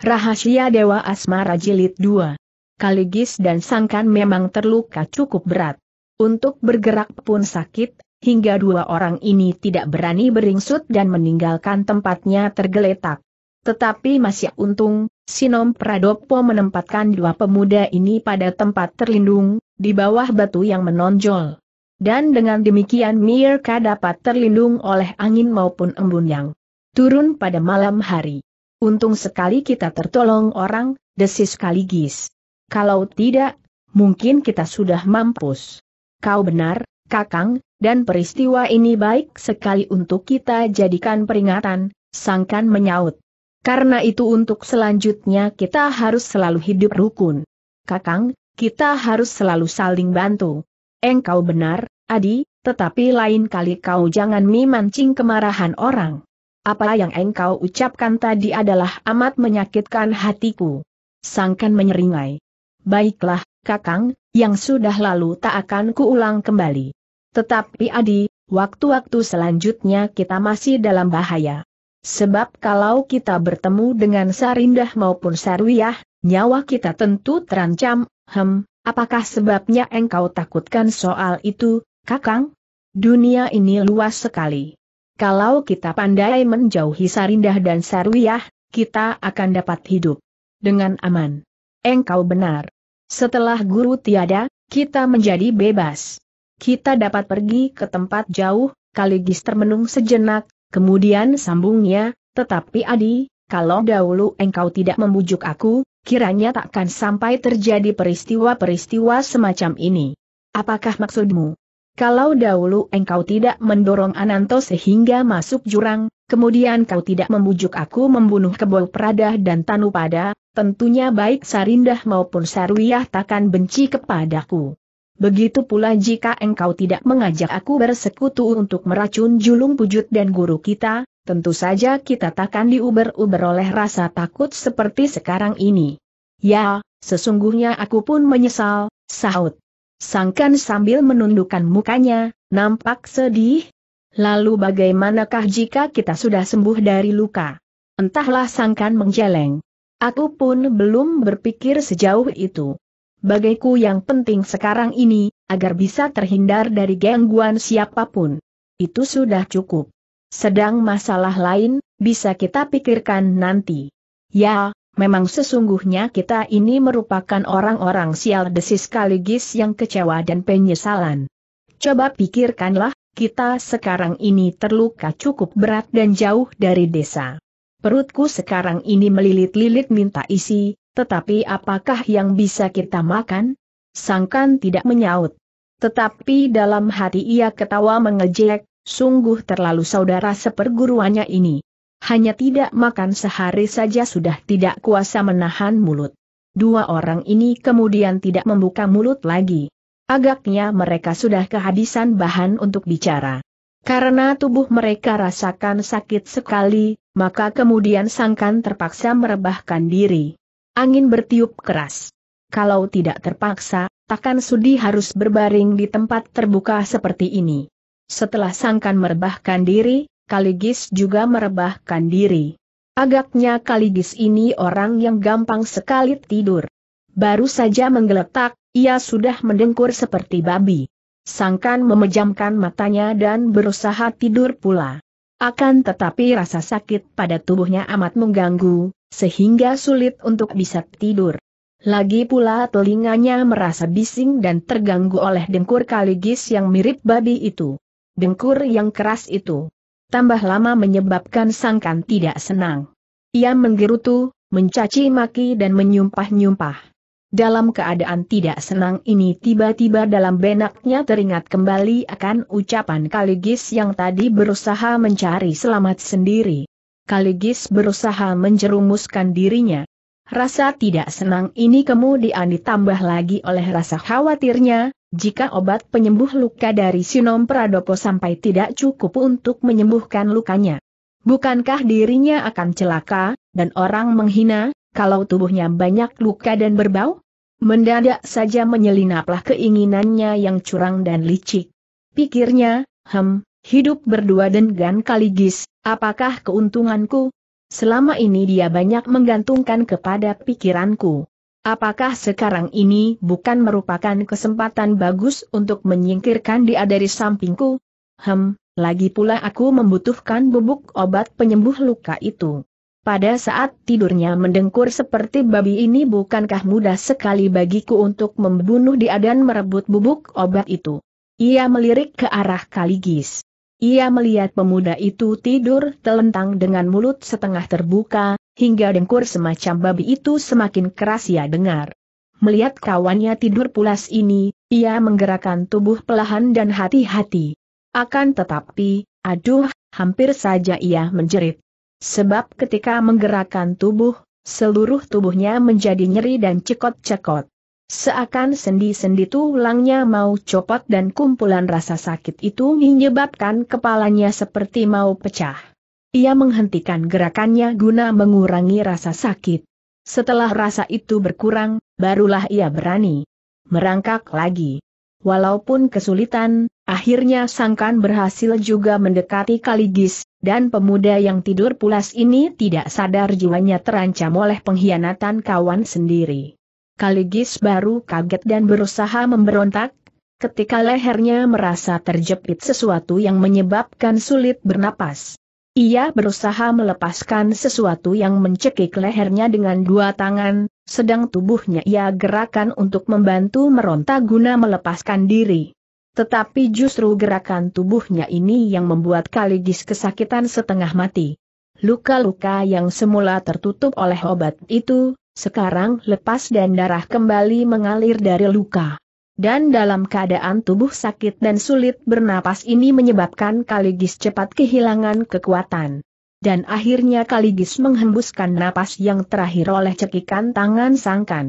Rahasia Dewa Asmara Jilid 2. Kaligis dan Sangkan memang terluka cukup berat. Untuk bergerak pun sakit, hingga dua orang ini tidak berani beringsut dan meninggalkan tempatnya tergeletak. Tetapi masih untung, Sinom Pradopo menempatkan dua pemuda ini pada tempat terlindung, di bawah batu yang menonjol. Dan dengan demikian Mirka dapat terlindung oleh angin maupun embun yang turun pada malam hari. Untung sekali kita tertolong orang, desis Kaligis. Kalau tidak, mungkin kita sudah mampus. Kau benar, Kakang, dan peristiwa ini baik sekali untuk kita jadikan peringatan, Sangkan menyaut. Karena itu untuk selanjutnya kita harus selalu hidup rukun. Kakang, kita harus selalu saling bantu. Engkau benar, Adi, tetapi lain kali kau jangan memancing kemarahan orang apa yang engkau ucapkan tadi adalah amat menyakitkan hatiku. Sangkan menyeringai. Baiklah, Kakang, yang sudah lalu tak akan kuulang kembali. Tetapi Adi, waktu-waktu selanjutnya kita masih dalam bahaya. Sebab kalau kita bertemu dengan Sarindah maupun Sarwiyah, nyawa kita tentu terancam, hem, apakah sebabnya engkau takutkan soal itu, Kakang? Dunia ini luas sekali. Kalau kita pandai menjauhi Sarindah dan Sarwiyah, kita akan dapat hidup dengan aman. Engkau benar. Setelah guru tiada, kita menjadi bebas. Kita dapat pergi ke tempat jauh, Kaligis termenung sejenak, kemudian sambungnya, tetapi Adi, kalau dahulu engkau tidak membujuk aku, kiranya takkan sampai terjadi peristiwa-peristiwa semacam ini. Apakah maksudmu? Kalau dahulu engkau tidak mendorong Ananto sehingga masuk jurang, kemudian kau tidak membujuk aku membunuh kebol Prada dan Tanupada, tentunya baik Sarindah maupun Sarwiyah takkan benci kepadaku. Begitu pula jika engkau tidak mengajak aku bersekutu untuk meracun julung pujut dan guru kita, tentu saja kita takkan diuber-uber oleh rasa takut seperti sekarang ini. Ya, sesungguhnya aku pun menyesal, sahut. Sangkan sambil menundukkan mukanya, nampak sedih. Lalu bagaimanakah jika kita sudah sembuh dari luka? Entahlah Sangkan menjeleng. Aku pun belum berpikir sejauh itu. Bagiku yang penting sekarang ini, agar bisa terhindar dari gangguan siapapun. Itu sudah cukup. Sedang masalah lain, bisa kita pikirkan nanti. Ya, memang sesungguhnya kita ini merupakan orang-orang sial desis sekaligus yang kecewa dan penyesalan. Coba pikirkanlah, kita sekarang ini terluka cukup berat dan jauh dari desa. Perutku sekarang ini melilit-lilit minta isi, tetapi apakah yang bisa kita makan? Sangkan tidak menyaut. Tetapi dalam hati ia ketawa mengejek, sungguh terlalu saudara seperguruannya ini. Hanya tidak makan sehari saja sudah tidak kuasa menahan mulut. Dua orang ini kemudian tidak membuka mulut lagi. Agaknya mereka sudah kehabisan bahan untuk bicara. Karena tubuh mereka rasakan sakit sekali, maka kemudian sangkan terpaksa merebahkan diri. Angin bertiup keras. Kalau tidak terpaksa, takkan sudi harus berbaring di tempat terbuka seperti ini. Setelah sangkan merebahkan diri, Kaligis juga merebahkan diri. Agaknya Kaligis ini orang yang gampang sekali tidur. Baru saja menggeletak, ia sudah mendengkur seperti babi. Sangkan memejamkan matanya dan berusaha tidur pula. Akan tetapi rasa sakit pada tubuhnya amat mengganggu, sehingga sulit untuk bisa tidur. Lagi pula telinganya merasa bising dan terganggu oleh dengkur kaligis yang mirip babi itu. Dengkur yang keras itu tambah lama menyebabkan Sangkan tidak senang. Ia menggerutu, mencaci maki dan menyumpah-nyumpah. Dalam keadaan tidak senang ini tiba-tiba dalam benaknya teringat kembali akan ucapan Kaligis yang tadi berusaha mencari selamat sendiri. Kaligis berusaha menjerumuskan dirinya. Rasa tidak senang ini kemudian ditambah lagi oleh rasa khawatirnya, jika obat penyembuh luka dari sinom Pradopo sampai tidak cukup untuk menyembuhkan lukanya. Bukankah dirinya akan celaka, dan orang menghina, kalau tubuhnya banyak luka dan berbau? Mendadak saja menyelinaplah keinginannya yang curang dan licik. Pikirnya, hem, hidup berdua dengan kaligis, apakah keuntunganku? Selama ini dia banyak menggantungkan kepada pikiranku. Apakah sekarang ini bukan merupakan kesempatan bagus untuk menyingkirkan dia dari sampingku? Hem, lagi pula aku membutuhkan bubuk obat penyembuh luka itu. Pada saat tidurnya mendengkur seperti babi ini bukankah mudah sekali bagiku untuk membunuh dia dan merebut bubuk obat itu. Ia melirik ke arah Kaligis. Ia melihat pemuda itu tidur telentang dengan mulut setengah terbuka, hingga dengkur semacam babi itu semakin keras ia dengar. Melihat kawannya tidur pulas ini, ia menggerakkan tubuh pelahan dan hati-hati. Akan tetapi, aduh, hampir saja ia menjerit. Sebab ketika menggerakkan tubuh, seluruh tubuhnya menjadi nyeri dan cekot-cekot. Seakan sendi-sendi tulangnya mau copot dan kumpulan rasa sakit itu menyebabkan kepalanya seperti mau pecah. Ia menghentikan gerakannya guna mengurangi rasa sakit. Setelah rasa itu berkurang, barulah ia berani merangkak lagi. Walaupun kesulitan, akhirnya Sangkan berhasil juga mendekati Kaligis, dan pemuda yang tidur pulas ini tidak sadar jiwanya terancam oleh pengkhianatan kawan sendiri. Kaligis baru kaget dan berusaha memberontak, ketika lehernya merasa terjepit sesuatu yang menyebabkan sulit bernapas. Ia berusaha melepaskan sesuatu yang mencekik lehernya dengan dua tangan, sedang tubuhnya ia gerakan untuk membantu meronta guna melepaskan diri. Tetapi justru gerakan tubuhnya ini yang membuat Kaligis kesakitan setengah mati. Luka-luka yang semula tertutup oleh obat itu, sekarang lepas dan darah kembali mengalir dari luka. Dan dalam keadaan tubuh sakit dan sulit bernapas ini menyebabkan Kaligis cepat kehilangan kekuatan. Dan akhirnya Kaligis menghembuskan napas yang terakhir oleh cekikan tangan Sangkan.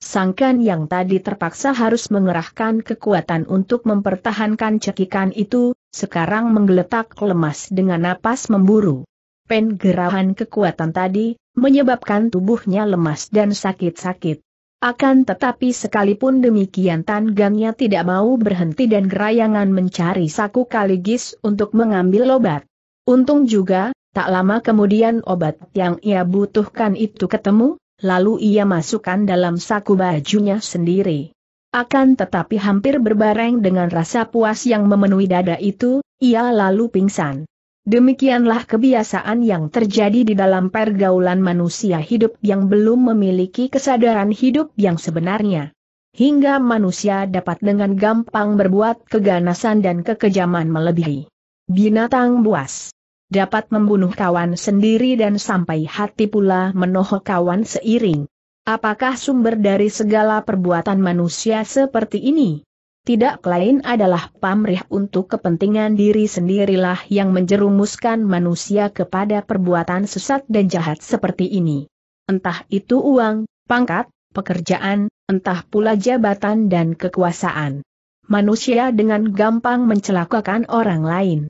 Sangkan yang tadi terpaksa harus mengerahkan kekuatan untuk mempertahankan cekikan itu, sekarang menggeletak lemas dengan napas memburu. Pengerahan kekuatan tadi, menyebabkan tubuhnya lemas dan sakit-sakit. Akan tetapi sekalipun demikian Tan Gangnya tidak mau berhenti dan gerayangan mencari saku kaligis untuk mengambil obat. Untung juga, tak lama kemudian obat yang ia butuhkan itu ketemu, lalu ia masukkan dalam saku bajunya sendiri. Akan tetapi hampir berbareng dengan rasa puas yang memenuhi dada itu, ia lalu pingsan. Demikianlah kebiasaan yang terjadi di dalam pergaulan manusia hidup yang belum memiliki kesadaran hidup yang sebenarnya. Hingga manusia dapat dengan gampang berbuat keganasan dan kekejaman melebihi. Binatang buas dapat membunuh kawan sendiri dan sampai hati pula menohok kawan seiring. Apakah sumber dari segala perbuatan manusia seperti ini? tidak lain adalah pamrih untuk kepentingan diri sendirilah yang menjerumuskan manusia kepada perbuatan sesat dan jahat seperti ini. Entah itu uang, pangkat, pekerjaan, entah pula jabatan dan kekuasaan. Manusia dengan gampang mencelakakan orang lain.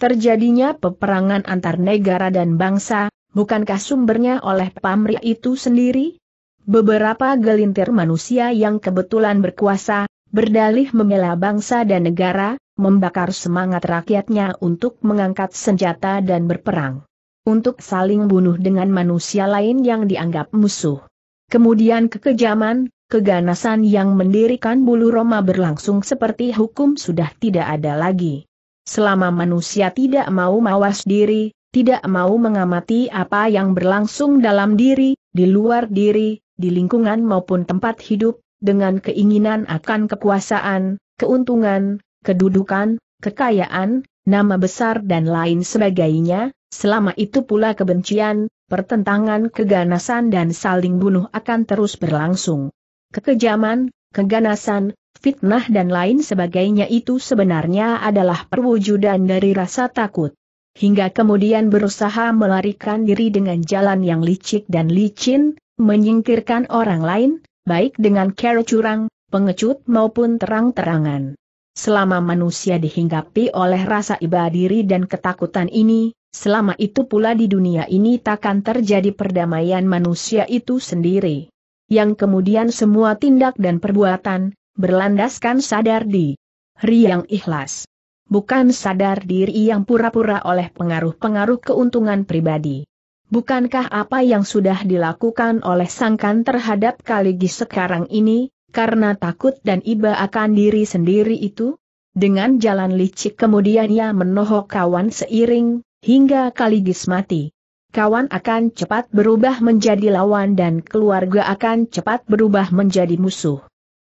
Terjadinya peperangan antar negara dan bangsa, bukankah sumbernya oleh pamrih itu sendiri? Beberapa gelintir manusia yang kebetulan berkuasa, Berdalih membela bangsa dan negara, membakar semangat rakyatnya untuk mengangkat senjata dan berperang. Untuk saling bunuh dengan manusia lain yang dianggap musuh. Kemudian kekejaman, keganasan yang mendirikan bulu Roma berlangsung seperti hukum sudah tidak ada lagi. Selama manusia tidak mau mawas diri, tidak mau mengamati apa yang berlangsung dalam diri, di luar diri, di lingkungan maupun tempat hidup, dengan keinginan akan kekuasaan, keuntungan, kedudukan, kekayaan, nama besar dan lain sebagainya, selama itu pula kebencian, pertentangan keganasan dan saling bunuh akan terus berlangsung. Kekejaman, keganasan, fitnah dan lain sebagainya itu sebenarnya adalah perwujudan dari rasa takut. Hingga kemudian berusaha melarikan diri dengan jalan yang licik dan licin, menyingkirkan orang lain, baik dengan cara curang, pengecut maupun terang-terangan. Selama manusia dihinggapi oleh rasa iba diri dan ketakutan ini, selama itu pula di dunia ini takkan terjadi perdamaian manusia itu sendiri. Yang kemudian semua tindak dan perbuatan, berlandaskan sadar di riang ikhlas. Bukan sadar diri yang pura-pura oleh pengaruh-pengaruh keuntungan pribadi. Bukankah apa yang sudah dilakukan oleh Sangkan terhadap Kaligi sekarang ini, karena takut dan iba akan diri sendiri itu? Dengan jalan licik kemudian ia menohok kawan seiring, hingga Kaligis mati. Kawan akan cepat berubah menjadi lawan dan keluarga akan cepat berubah menjadi musuh.